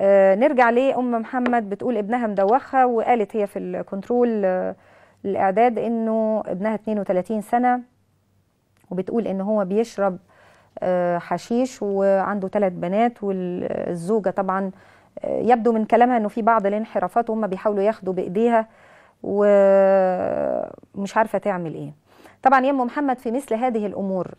آه، نرجع ليه ام محمد بتقول ابنها مدوخه وقالت هي في الكنترول الاعداد آه، انه ابنها 32 سنه وبتقول ان هو بيشرب آه، حشيش وعنده ثلاث بنات والزوجه طبعا يبدو من كلامها انه في بعض الانحرافات وهم بيحاولوا ياخدوا بايديها ومش عارفه تعمل ايه طبعا يا أم محمد في مثل هذه الامور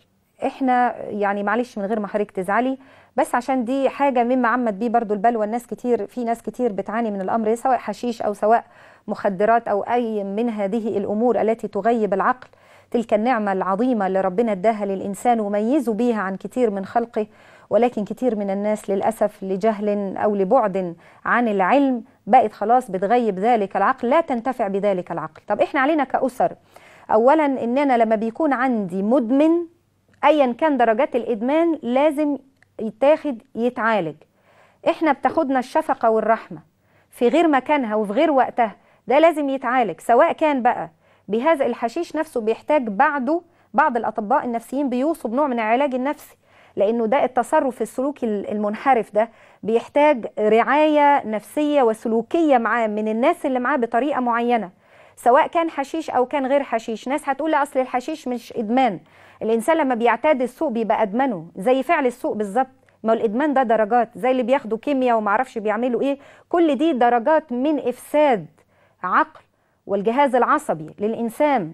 احنا يعني معلش من غير ما حضرتك تزعلي بس عشان دي حاجه مما عمت بيه برضو البلوى الناس كتير في ناس كتير بتعاني من الامر سواء حشيش او سواء مخدرات او اي من هذه الامور التي تغيب العقل تلك النعمه العظيمه اللي ربنا اداها للانسان وميزه بيها عن كتير من خلقه ولكن كتير من الناس للاسف لجهل او لبعد عن العلم بقت خلاص بتغيب ذلك العقل لا تنتفع بذلك العقل طب احنا علينا كاسر اولا اننا لما بيكون عندي مدمن ايا كان درجات الادمان لازم يتاخد يتعالج احنا بتاخدنا الشفقه والرحمه في غير مكانها وفي غير وقتها ده لازم يتعالج سواء كان بقى بهذا الحشيش نفسه بيحتاج بعده بعض الاطباء النفسيين بيوصوا بنوع من العلاج النفسي لانه ده التصرف السلوكي المنحرف ده بيحتاج رعايه نفسيه وسلوكيه معاه من الناس اللي معاه بطريقه معينه سواء كان حشيش او كان غير حشيش ناس هتقول اصل الحشيش مش ادمان الانسان لما بيعتاد السوق بيبقى ادمنه زي فعل السوق بالظبط ما الادمان ده درجات زي اللي بياخدوا كيمياء وما اعرفش بيعملوا ايه كل دي درجات من افساد عقل والجهاز العصبي للانسان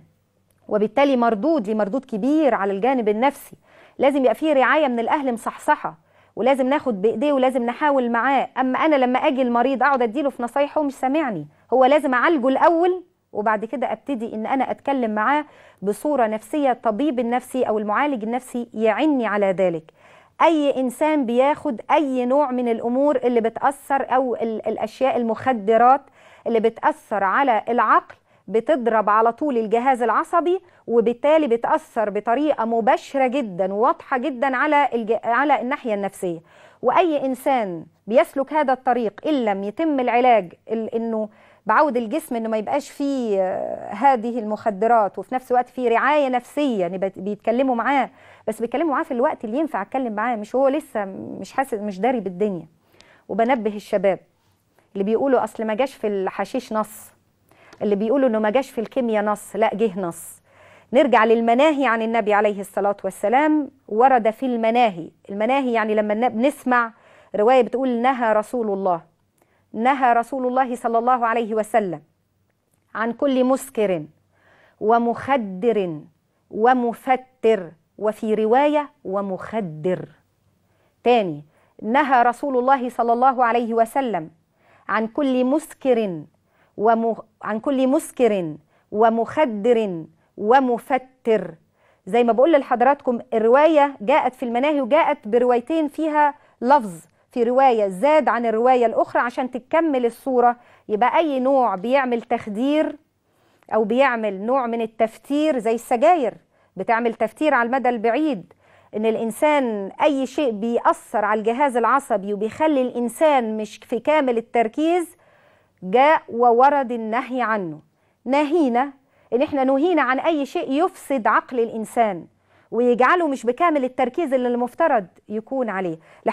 وبالتالي مردود لمردود كبير على الجانب النفسي لازم يبقى فيه رعايه من الاهل مصحصحه ولازم ناخد بايديه ولازم نحاول معاه اما انا لما اجي المريض اقعد اديله في نصايحه مش سامعني هو لازم اعالجه الاول وبعد كده ابتدي ان انا اتكلم معاه بصوره نفسيه الطبيب النفسي او المعالج النفسي يعني على ذلك اي انسان بياخد اي نوع من الامور اللي بتاثر او الاشياء المخدرات اللي بتاثر على العقل بتضرب على طول الجهاز العصبي وبالتالي بتاثر بطريقه مباشره جدا وواضحه جدا على الج... على الناحيه النفسيه واي انسان بيسلك هذا الطريق ان لم يتم العلاج انه بعود الجسم انه ما يبقاش فيه آه، هذه المخدرات وفي نفس الوقت في رعايه نفسيه يعني بيتكلموا معاه بس بيتكلموا معاه في الوقت اللي ينفع اتكلم معاه مش هو لسه مش حاسس مش داري بالدنيا وبنبه الشباب اللي بيقولوا اصل ما جاش في الحشيش نص اللي بيقولوا انه ما جاش في الكيمياء نص لا جه نص نرجع للمناهي عن النبي عليه الصلاة والسلام ورد في المناهي المناهي يعني لما بنسمع رواية بتقول نهى رسول الله نهى رسول الله صلى الله عليه وسلم عن كل مسكر ومخدر ومفتر وفي رواية ومخدر تاني نهى رسول الله صلى الله عليه وسلم عن كل مسكر ومخ... عن كل مسكر ومخدر ومفتر زي ما بقول لحضراتكم الرواية جاءت في المناهي وجاءت بروايتين فيها لفظ في رواية زاد عن الرواية الأخرى عشان تكمل الصورة يبقى أي نوع بيعمل تخدير أو بيعمل نوع من التفتير زي السجاير بتعمل تفتير على المدى البعيد إن الإنسان أي شيء بيأثر على الجهاز العصبي وبيخلي الإنسان مش في كامل التركيز جاء وورد النهي عنه نهينا إن إحنا نهينا عن أي شيء يفسد عقل الإنسان ويجعله مش بكامل التركيز اللي المفترض يكون عليه